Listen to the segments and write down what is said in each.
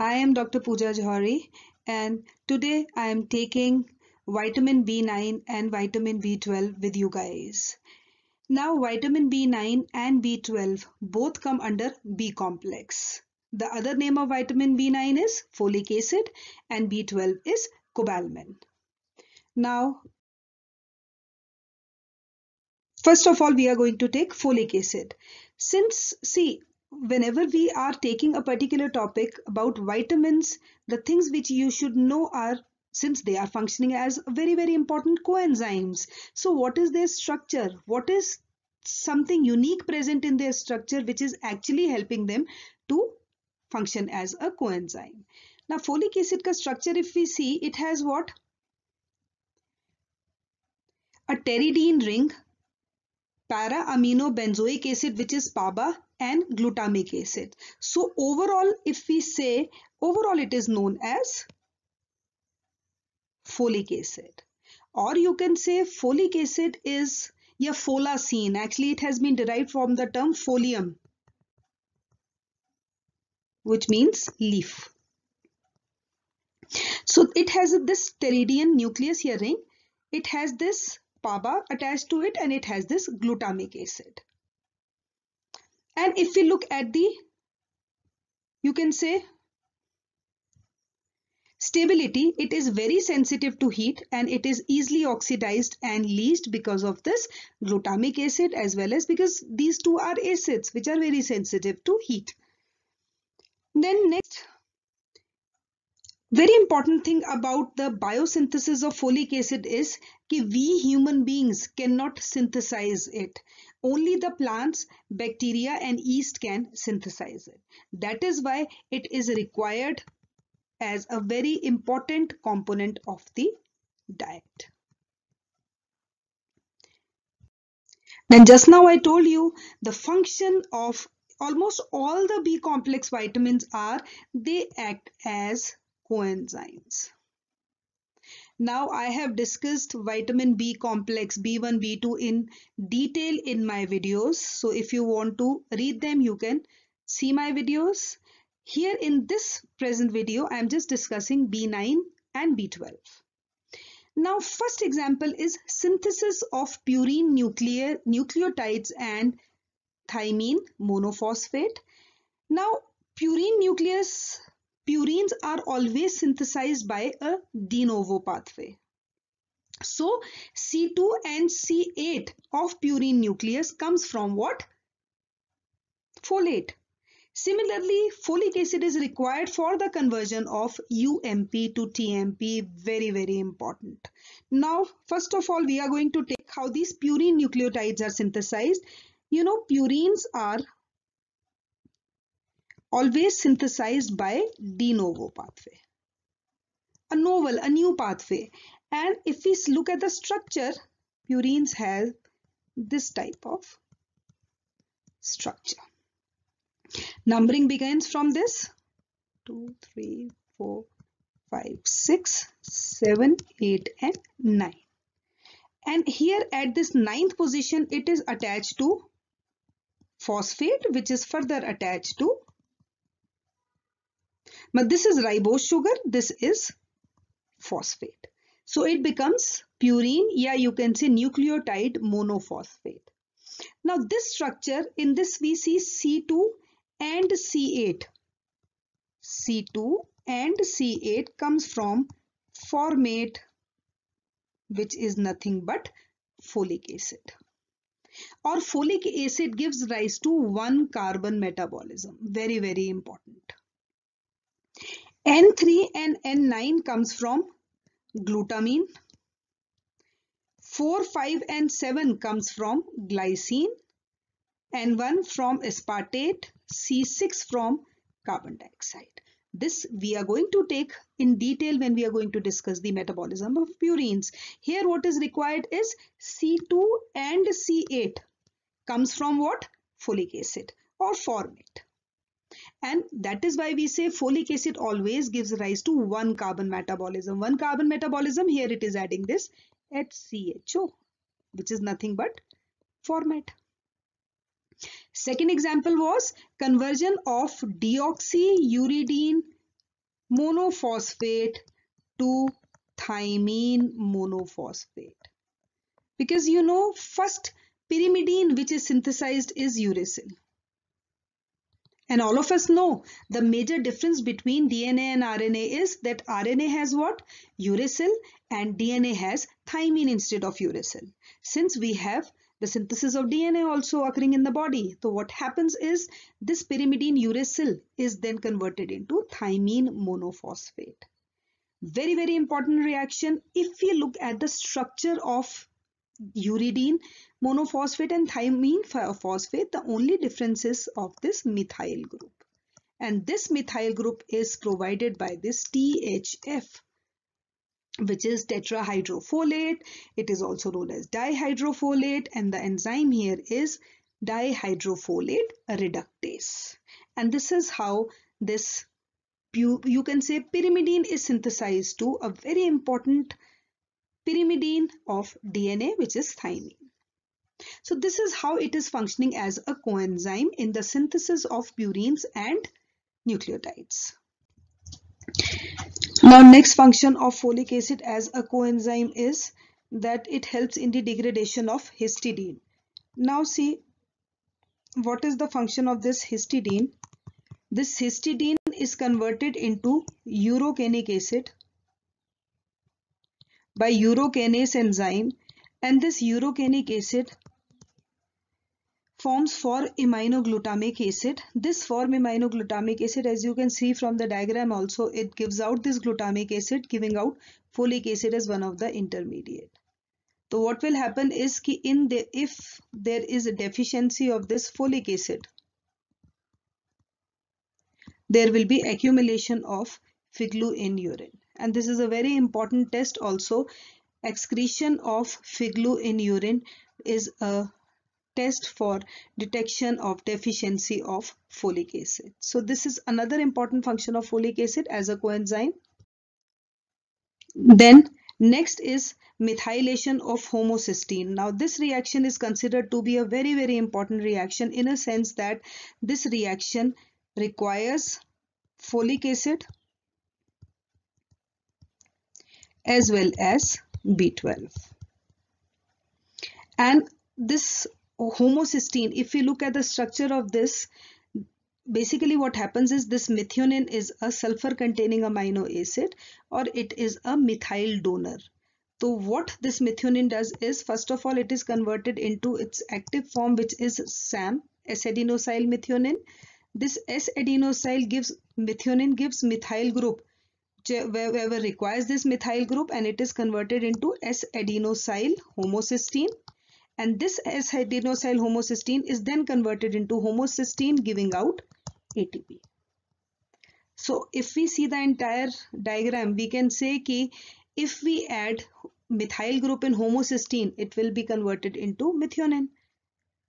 I am Dr. Pooja Johari and today I am taking vitamin B9 and vitamin B12 with you guys. Now vitamin B9 and B12 both come under B complex. The other name of vitamin B9 is folic acid and B12 is cobalamin. Now First of all, we are going to take folic acid. Since, see, whenever we are taking a particular topic about vitamins, the things which you should know are since they are functioning as very very important coenzymes so what is their structure what is something unique present in their structure which is actually helping them to function as a coenzyme now folic acid ka structure if we see it has what a pteridine ring para-aminobenzoic acid which is PABA and glutamic acid. So overall if we say overall it is known as folic acid or you can say folic acid is a folacine. Actually it has been derived from the term folium which means leaf. So it has this pteridian nucleus here ring. It has this PABA attached to it and it has this glutamic acid. And if we look at the, you can say stability, it is very sensitive to heat and it is easily oxidized and leached because of this glutamic acid as well as because these two are acids which are very sensitive to heat. Then next very important thing about the biosynthesis of folic acid is that we human beings cannot synthesize it only the plants bacteria and yeast can synthesize it that is why it is required as a very important component of the diet then just now i told you the function of almost all the b complex vitamins are they act as coenzymes. Now I have discussed vitamin B complex B1 B2 in detail in my videos. So if you want to read them you can see my videos. Here in this present video I am just discussing B9 and B12. Now first example is synthesis of purine nuclear, nucleotides and thymine monophosphate. Now purine nucleus purines are always synthesized by a de novo pathway. So C2 and C8 of purine nucleus comes from what? Folate. Similarly, folic acid is required for the conversion of UMP to TMP, very, very important. Now, first of all, we are going to take how these purine nucleotides are synthesized. You know, purines are always synthesized by de novo pathway. A novel, a new pathway. And if we look at the structure, purines have this type of structure. Numbering begins from this 2, 3, 4, 5, 6, 7, 8 and 9. And here at this ninth position, it is attached to phosphate which is further attached to but this is ribose sugar, this is phosphate. So it becomes purine, yeah, you can say nucleotide monophosphate. Now this structure, in this we see C2 and C8. C2 and C8 comes from formate, which is nothing but folic acid. Or folic acid gives rise to one carbon metabolism. Very, very important. N3 and N9 comes from glutamine. 4, 5 and 7 comes from glycine. N1 from aspartate. C6 from carbon dioxide. This we are going to take in detail when we are going to discuss the metabolism of purines. Here what is required is C2 and C8 comes from what? Folic acid or formate and that is why we say folic acid always gives rise to one carbon metabolism one carbon metabolism here it is adding this HCHO which is nothing but format second example was conversion of deoxyuridine monophosphate to thymine monophosphate because you know first pyrimidine which is synthesized is uracil and all of us know the major difference between DNA and RNA is that RNA has what? Uracil and DNA has thymine instead of uracil. Since we have the synthesis of DNA also occurring in the body. So what happens is this pyrimidine uracil is then converted into thymine monophosphate. Very, very important reaction. If we look at the structure of uridine Monophosphate and thymine phosphate, the only differences of this methyl group. And this methyl group is provided by this THF which is tetrahydrofolate. It is also known as dihydrofolate and the enzyme here is dihydrofolate reductase. And this is how this, you, you can say pyrimidine is synthesized to a very important pyrimidine of DNA which is thymine. So this is how it is functioning as a coenzyme in the synthesis of purines and nucleotides. Now next function of folic acid as a coenzyme is that it helps in the degradation of histidine. Now see what is the function of this histidine. This histidine is converted into urocanic acid by urokinase enzyme and this urocanic acid forms 4 aminoglutamic acid. This 4 aminoglutamic acid as you can see from the diagram also it gives out this glutamic acid giving out folic acid as one of the intermediate. So what will happen is ki in the, if there is a deficiency of this folic acid there will be accumulation of figlu in urine and this is a very important test also Excretion of Figlu in urine is a test for detection of deficiency of folic acid. So this is another important function of folic acid as a coenzyme. Then next is methylation of homocysteine. Now this reaction is considered to be a very very important reaction in a sense that this reaction requires folic acid as well as B12. And this homocysteine, if you look at the structure of this, basically what happens is this methionine is a sulfur containing amino acid or it is a methyl donor. So what this methionine does is first of all it is converted into its active form which is SAM, S-adenosyl methionine. This S-adenosyl gives methionine gives methyl group wherever requires this methyl group and it is converted into S-adenosyl homocysteine and this S-adenosyl homocysteine is then converted into homocysteine giving out ATP. So if we see the entire diagram we can say ki if we add methyl group in homocysteine it will be converted into methionine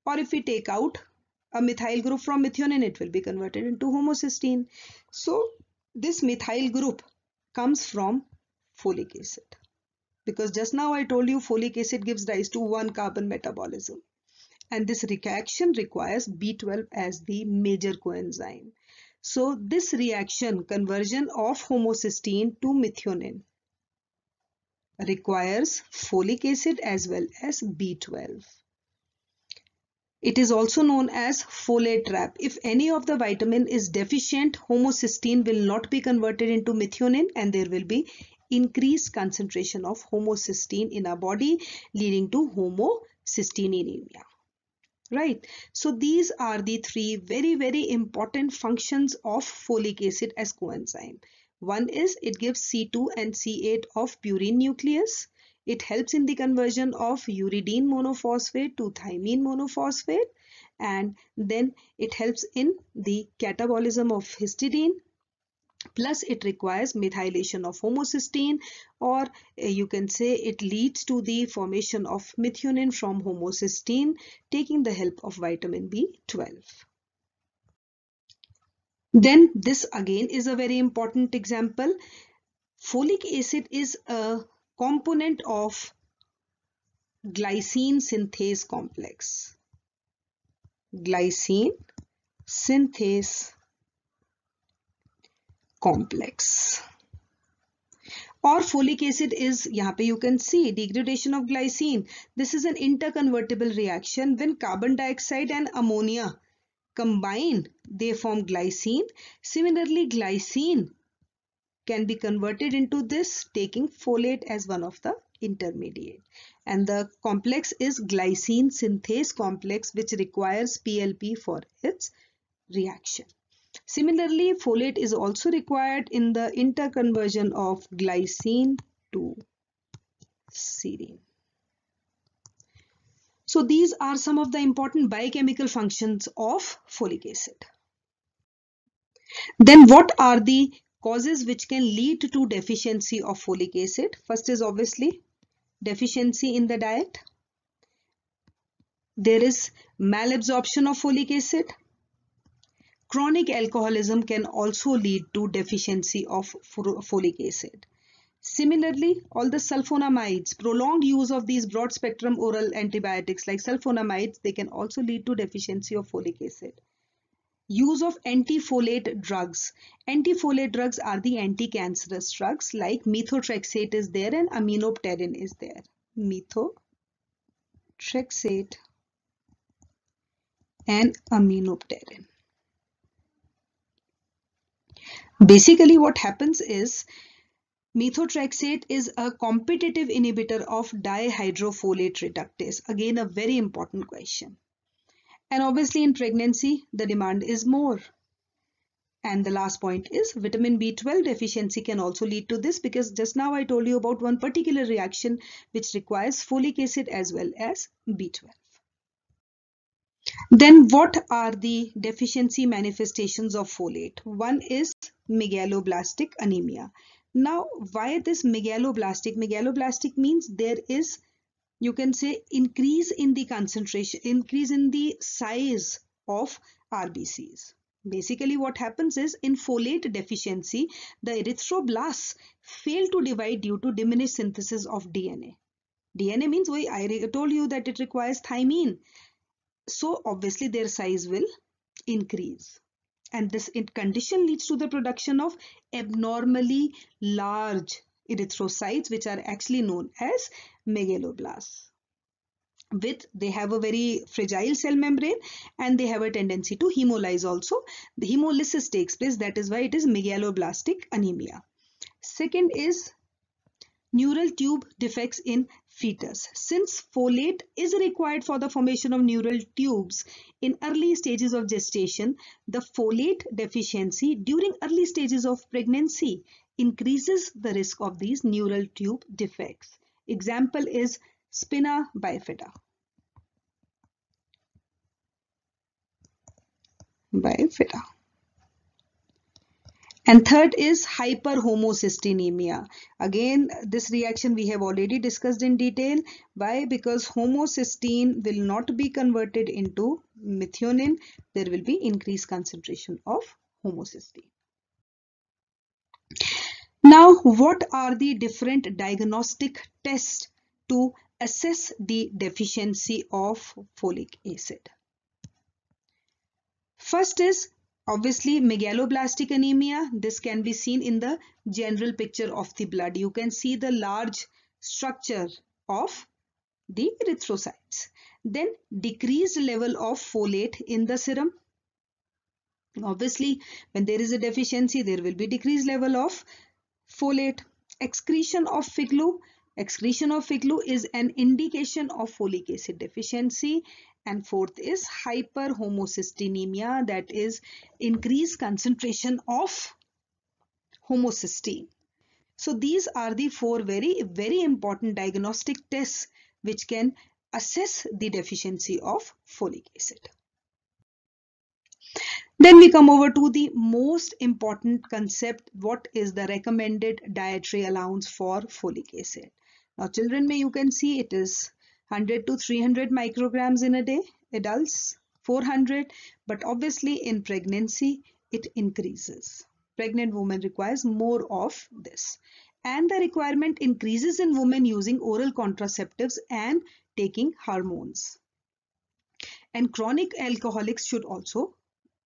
or if we take out a methyl group from methionine it will be converted into homocysteine. So this methyl group comes from folic acid because just now I told you folic acid gives rise to 1 carbon metabolism and this reaction requires B12 as the major coenzyme. So this reaction conversion of homocysteine to methionine requires folic acid as well as B12. It is also known as folate trap. If any of the vitamin is deficient, homocysteine will not be converted into methionine and there will be increased concentration of homocysteine in our body leading to homocysteinemia. Right. So these are the three very, very important functions of folic acid as coenzyme. One is it gives C2 and C8 of purine nucleus. It helps in the conversion of uridine monophosphate to thymine monophosphate and then it helps in the catabolism of histidine plus it requires methylation of homocysteine or uh, you can say it leads to the formation of methionine from homocysteine taking the help of vitamin B12. Then this again is a very important example. Folic acid is a component of glycine synthase complex. Glycine synthase complex. Or folic acid is, यहाँ you can see degradation of glycine. This is an interconvertible reaction when carbon dioxide and ammonia combine, they form glycine. Similarly, glycine can be converted into this taking folate as one of the intermediate and the complex is glycine synthase complex which requires PLP for its reaction. Similarly, folate is also required in the interconversion of glycine to serine. So these are some of the important biochemical functions of folic acid. Then what are the Causes which can lead to deficiency of folic acid. First is obviously deficiency in the diet. There is malabsorption of folic acid. Chronic alcoholism can also lead to deficiency of folic acid. Similarly, all the sulfonamides, prolonged use of these broad spectrum oral antibiotics like sulfonamides, they can also lead to deficiency of folic acid. Use of antifolate drugs. Antifolate drugs are the anti-cancerous drugs like methotrexate is there and aminopterin is there. Methotrexate and aminopterin. Basically what happens is methotrexate is a competitive inhibitor of dihydrofolate reductase. Again a very important question. And obviously in pregnancy, the demand is more. And the last point is vitamin B12 deficiency can also lead to this because just now I told you about one particular reaction which requires folic acid as well as B12. Then what are the deficiency manifestations of folate? One is megaloblastic anemia. Now why this megaloblastic? Megaloblastic means there is you can say increase in the concentration, increase in the size of RBCs. Basically what happens is in folate deficiency, the erythroblasts fail to divide due to diminished synthesis of DNA. DNA means why I told you that it requires thymine. So obviously their size will increase. And this condition leads to the production of abnormally large erythrocytes which are actually known as megaloblasts with they have a very fragile cell membrane and they have a tendency to hemolyze also the hemolysis takes place that is why it is megaloblastic anemia second is neural tube defects in fetus since folate is required for the formation of neural tubes in early stages of gestation the folate deficiency during early stages of pregnancy increases the risk of these neural tube defects Example is spina bifida. Bifida. And third is hyperhomocysteinemia. Again, this reaction we have already discussed in detail. Why? Because homocysteine will not be converted into methionine. There will be increased concentration of homocysteine. Now, what are the different diagnostic tests to assess the deficiency of folic acid? First is obviously megaloblastic anemia. This can be seen in the general picture of the blood. You can see the large structure of the erythrocytes. Then decreased level of folate in the serum. Obviously, when there is a deficiency, there will be decreased level of folate excretion of figlu excretion of figlu is an indication of folic acid deficiency and fourth is hyperhomocysteinemia, that is increased concentration of homocysteine so these are the four very very important diagnostic tests which can assess the deficiency of folic acid then we come over to the most important concept. What is the recommended dietary allowance for folic acid? Now children may you can see it is 100 to 300 micrograms in a day. Adults 400 but obviously in pregnancy it increases. Pregnant woman requires more of this and the requirement increases in women using oral contraceptives and taking hormones. And chronic alcoholics should also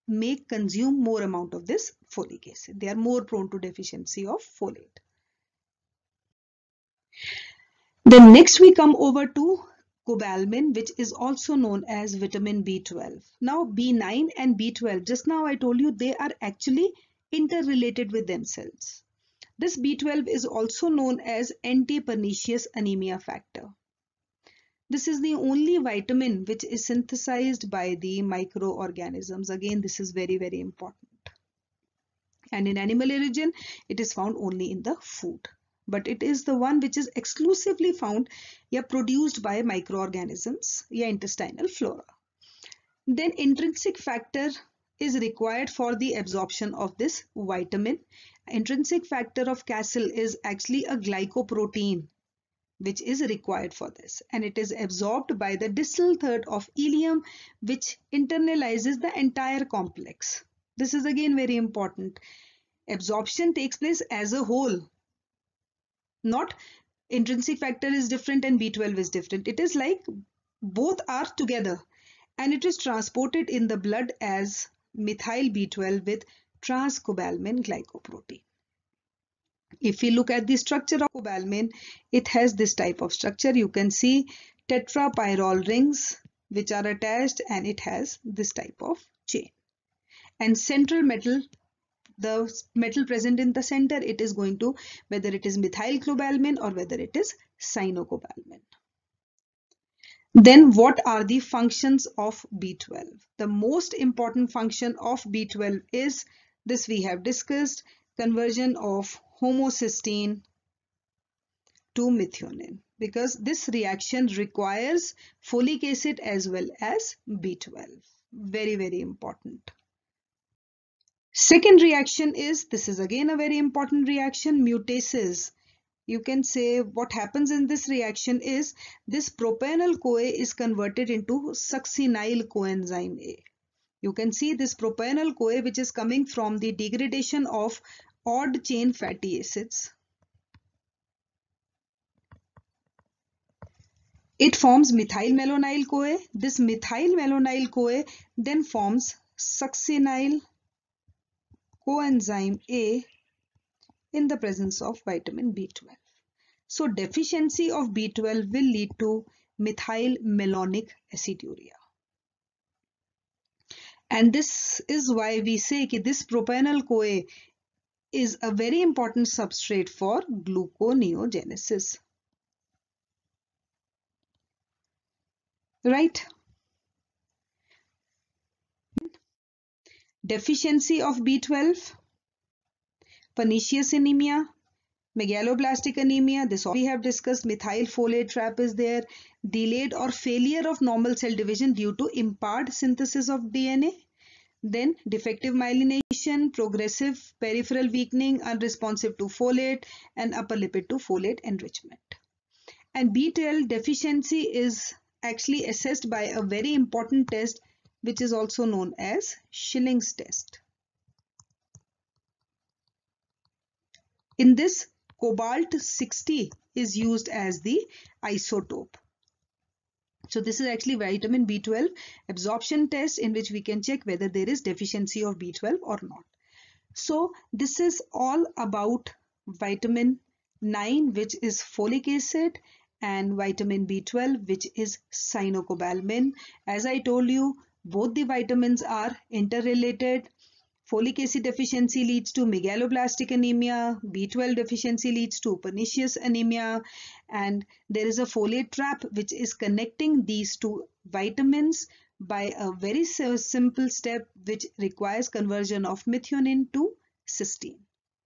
may consume more amount of this folic acid. They are more prone to deficiency of folate. Then next we come over to cobalmin which is also known as vitamin B12. Now B9 and B12 just now I told you they are actually interrelated with themselves. This B12 is also known as anti-pernicious anemia factor. This is the only vitamin which is synthesized by the microorganisms. Again, this is very, very important. And in animal origin, it is found only in the food. But it is the one which is exclusively found yeah, produced by microorganisms, yeah, intestinal flora. Then intrinsic factor is required for the absorption of this vitamin. Intrinsic factor of Castle is actually a glycoprotein which is required for this and it is absorbed by the distal third of ileum which internalizes the entire complex. This is again very important. Absorption takes place as a whole. Not intrinsic factor is different and B12 is different. It is like both are together and it is transported in the blood as methyl B12 with transcobalamin glycoprotein. If we look at the structure of cobalamin, it has this type of structure. You can see tetrapyrrole rings which are attached and it has this type of chain. And central metal, the metal present in the center, it is going to, whether it is methylcobalamin or whether it is cyanocobalamin. Then what are the functions of B12? The most important function of B12 is, this we have discussed, conversion of homocysteine to methionine because this reaction requires folic acid as well as B12. Very, very important. Second reaction is, this is again a very important reaction, mutases. You can say what happens in this reaction is this propionyl-CoA is converted into succinyl coenzyme A. You can see this propionyl-CoA which is coming from the degradation of odd chain fatty acids. It forms methyl malonyl CoA. This methyl malonyl CoA then forms succinyl coenzyme A in the presence of vitamin B12. So deficiency of B12 will lead to methyl malonic aciduria. And this is why we say that this propanol CoA is a very important substrate for gluconeogenesis. Right? Deficiency of B12, pernicious anemia, megaloblastic anemia, this all we have discussed, methylfolate trap is there, delayed or failure of normal cell division due to impaired synthesis of DNA, then defective myelination, progressive peripheral weakening, unresponsive to folate and upper lipid to folate enrichment. And B12 deficiency is actually assessed by a very important test which is also known as Schilling's test. In this, cobalt 60 is used as the isotope. So this is actually vitamin B12 absorption test in which we can check whether there is deficiency of B12 or not. So this is all about vitamin 9 which is folic acid and vitamin B12 which is cyanocobalamin. As I told you both the vitamins are interrelated Folic acid deficiency leads to megaloblastic anemia, B12 deficiency leads to pernicious anemia and there is a folate trap which is connecting these two vitamins by a very simple step which requires conversion of methionine to cysteine.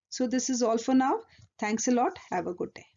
So this is all for now. Thanks a lot. Have a good day.